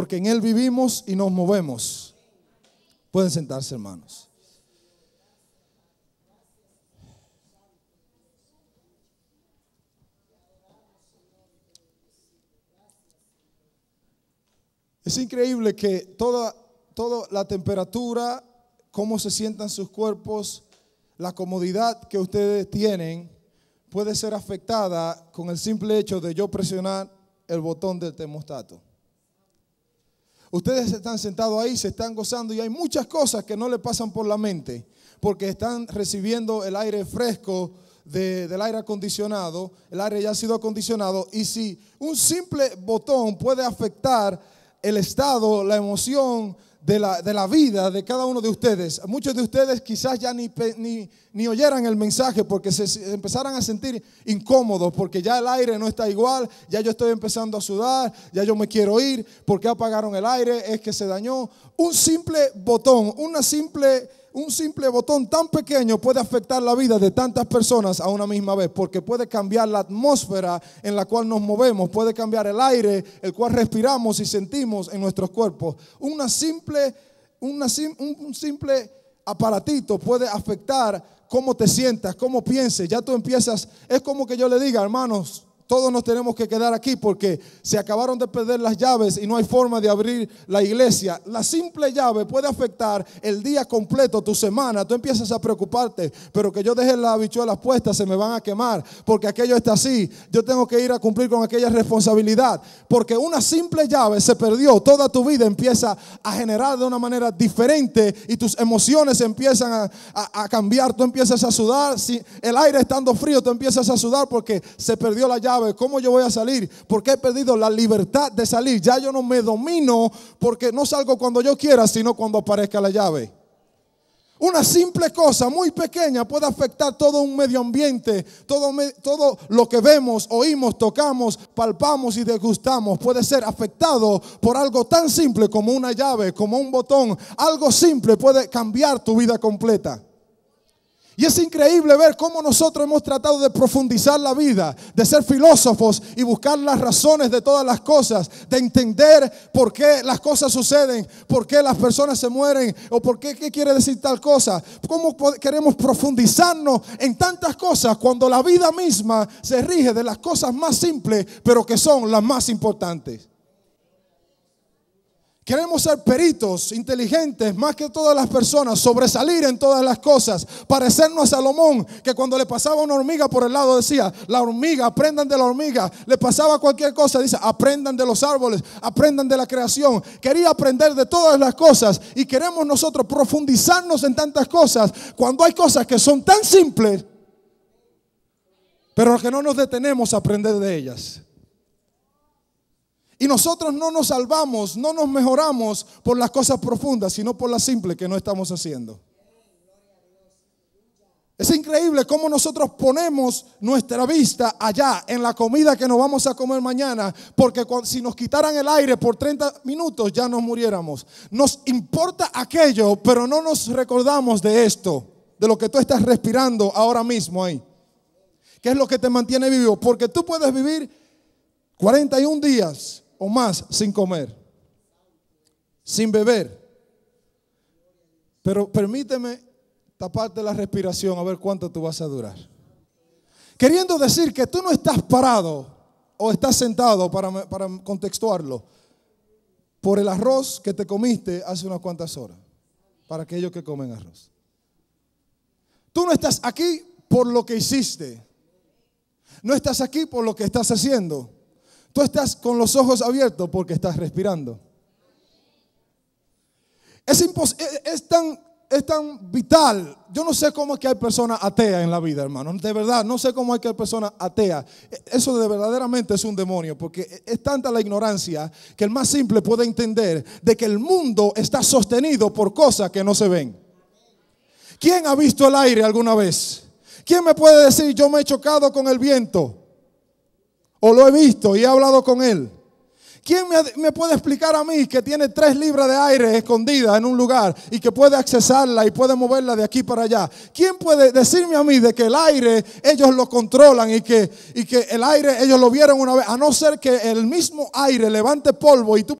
porque en Él vivimos y nos movemos. Pueden sentarse, hermanos. Es increíble que toda, toda la temperatura, cómo se sientan sus cuerpos, la comodidad que ustedes tienen puede ser afectada con el simple hecho de yo presionar el botón del termostato. Ustedes están sentados ahí, se están gozando y hay muchas cosas que no le pasan por la mente porque están recibiendo el aire fresco del aire acondicionado, el aire ya ha sido acondicionado y si un simple botón puede afectar el estado, la emoción de la, vida de cada uno de ustedes. Muchos de ustedes quizás ya ni, ni, ni oyeran el mensaje porque se, se, empezaran a sentir incómodos, porque ya el aire no está igual, ya yo estoy empezando a sudar, ya yo me quiero ir, porque apagaron el aire, es que se dañó. Un simple botón, una simple un simple botón tan pequeño puede afectar la vida de tantas personas a una misma vez, porque puede cambiar la atmósfera en la cual nos movemos, puede cambiar el aire, el cual respiramos y sentimos en nuestros cuerpos. simple, un simple aparatito puede afectar cómo te sientas, cómo pienses. Ya tú empiezas, es como que yo le diga, hermanos, todos nos tenemos que quedar aquí porque se acabaron de perder las llaves y no hay forma de abrir la iglesia. La simple llave puede afectar el día completo, tu semana. Tú empiezas a preocuparte, pero que yo deje las habichuelas puestas se me van a quemar porque aquello está así. Yo tengo que ir a cumplir con aquella responsabilidad porque una simple llave se perdió. Toda tu vida empieza a generar de una manera diferente y tus emociones empiezan a, cambiar. Tú empiezas a sudar. Si el aire estando frío, tú empiezas a sudar porque se perdió la llave cómo yo voy a salir, porque he perdido la libertad de salir. Ya yo no me domino porque no salgo cuando yo quiera, sino cuando aparezca la llave. Una simple cosa muy pequeña puede afectar todo un medio ambiente, todo, todo lo que vemos, oímos, tocamos, palpamos y degustamos puede ser afectado por algo tan simple como una llave, como un botón. Algo simple puede cambiar tu vida completa. Y es increíble ver cómo nosotros hemos tratado de profundizar la vida, de ser filósofos y buscar las razones de todas las cosas, de entender por qué las cosas suceden, por qué las personas se mueren o por qué, qué quiere decir tal cosa. ¿Cómo queremos profundizarnos en tantas cosas cuando la vida misma se rige de las cosas más simples, pero que son las más importantes? Queremos ser peritos, inteligentes, más que todas las personas, sobresalir en todas las cosas, parecernos a Salomón, que cuando le pasaba una hormiga por el lado decía, la hormiga, aprendan de la hormiga, le pasaba cualquier cosa, dice, aprendan de los árboles, aprendan de la creación. Quería aprender de todas las cosas y queremos nosotros profundizarnos en tantas cosas cuando hay cosas que son tan simples, pero que no nos detenemos a aprender de ellas. Y nosotros no nos salvamos, no nos mejoramos por las cosas profundas, sino por las simples que no estamos haciendo. Es increíble cómo nosotros ponemos nuestra vista allá en la comida que nos vamos a comer mañana, porque si nos quitaran el aire por 30 minutos ya nos muriéramos. Nos importa aquello, pero no nos recordamos de esto, de lo que tú estás respirando ahora mismo ahí. ¿Qué es lo que te mantiene vivo? Porque tú puedes vivir 41 días o más sin comer, sin beber. Pero permíteme taparte la respiración a ver cuánto tú vas a durar. Queriendo decir que tú no estás parado o estás sentado para, contextuarlo por el arroz que te comiste hace unas cuantas horas, para aquellos que comen arroz. Tú no estás aquí por lo que hiciste. No estás aquí por lo que estás haciendo. Tú estás con los ojos abiertos porque estás respirando. Es, e-, e-, es, tan, es tan vital. Yo no sé cómo es que hay personas ateas en la vida, hermano. De verdad, no sé cómo es que hay personas ateas. E-, eso de verdaderamente es un demonio, porque es tanta la ignorancia que el más simple puede entender de que el mundo está sostenido por cosas que no se ven. ¿Quién ha visto el aire alguna vez? ¿Quién me puede decir, yo me he chocado con el viento? o lo he visto y he hablado con él. ¿Quién me, puede explicar a mí que tiene tres libras de aire escondidas en un lugar y que puede accesarla y puede moverla de aquí para allá? ¿Quién puede decirme a mí de que el aire ellos lo controlan y que, y que el aire ellos lo vieron una vez? A no ser que el mismo aire levante polvo y tú